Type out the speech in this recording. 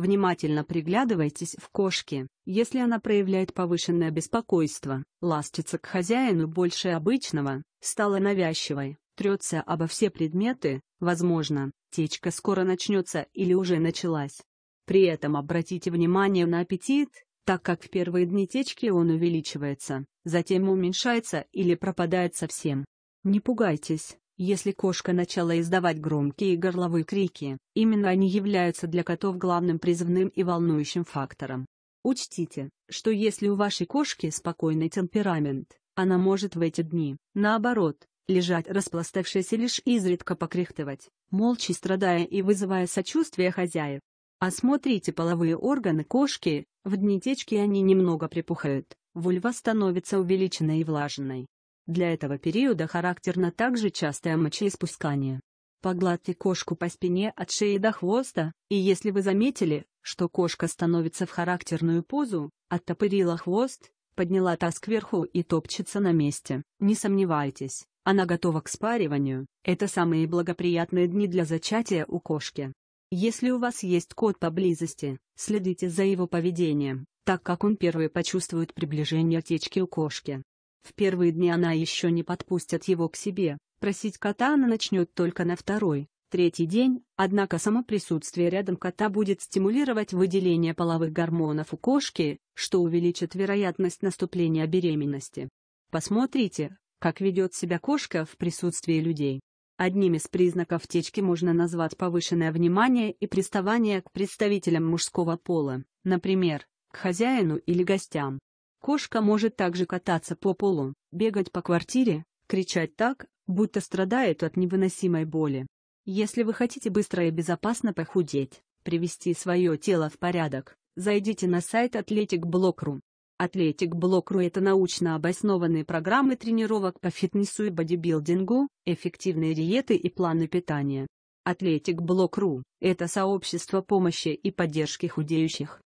Внимательно приглядывайтесь в кошке. Если она проявляет повышенное беспокойство, ластится к хозяину больше обычного, стала навязчивой, трется обо все предметы, возможно, течка скоро начнется или уже началась. При этом обратите внимание на аппетит, так как в первые дни течки он увеличивается, затем уменьшается или пропадает совсем. Не пугайтесь, если кошка начала издавать громкие горловые крики, именно они являются для котов главным призывным и волнующим фактором. Учтите, что если у вашей кошки спокойный темперамент, она может в эти дни, наоборот, лежать распластавшись и лишь изредка покряхтывать, молча страдая и вызывая сочувствие хозяев. Осмотрите половые органы кошки, в дни течки они немного припухают, вульва становится увеличенной и влажной, для этого периода характерно также частое мочеиспускание. Погладьте кошку по спине от шеи до хвоста, и если вы заметили, что кошка становится в характерную позу, оттопырила хвост, подняла таз кверху и топчется на месте, не сомневайтесь, она готова к спариванию, это самые благоприятные дни для зачатия у кошки. Если у вас есть кот поблизости, следите за его поведением, так как он первый почувствует приближение течки у кошки. В первые дни она еще не подпустит его к себе, просить кота она начнет только на второй, третий день, однако само присутствие рядом кота будет стимулировать выделение половых гормонов у кошки, что увеличит вероятность наступления беременности. Посмотрите, как ведет себя кошка в присутствии людей. Одним из признаков течки можно назвать повышенное внимание и приставание к представителям мужского пола, например, к хозяину или гостям. Кошка может также кататься по полу, бегать по квартире, кричать так, будто страдает от невыносимой боли. Если вы хотите быстро и безопасно похудеть, привести свое тело в порядок, зайдите на сайт Athletic Block.ru. Athletic Block.ru – это научно обоснованные программы тренировок по фитнесу и бодибилдингу, эффективные диеты и планы питания. Athletic Block.ru – это сообщество помощи и поддержки худеющих.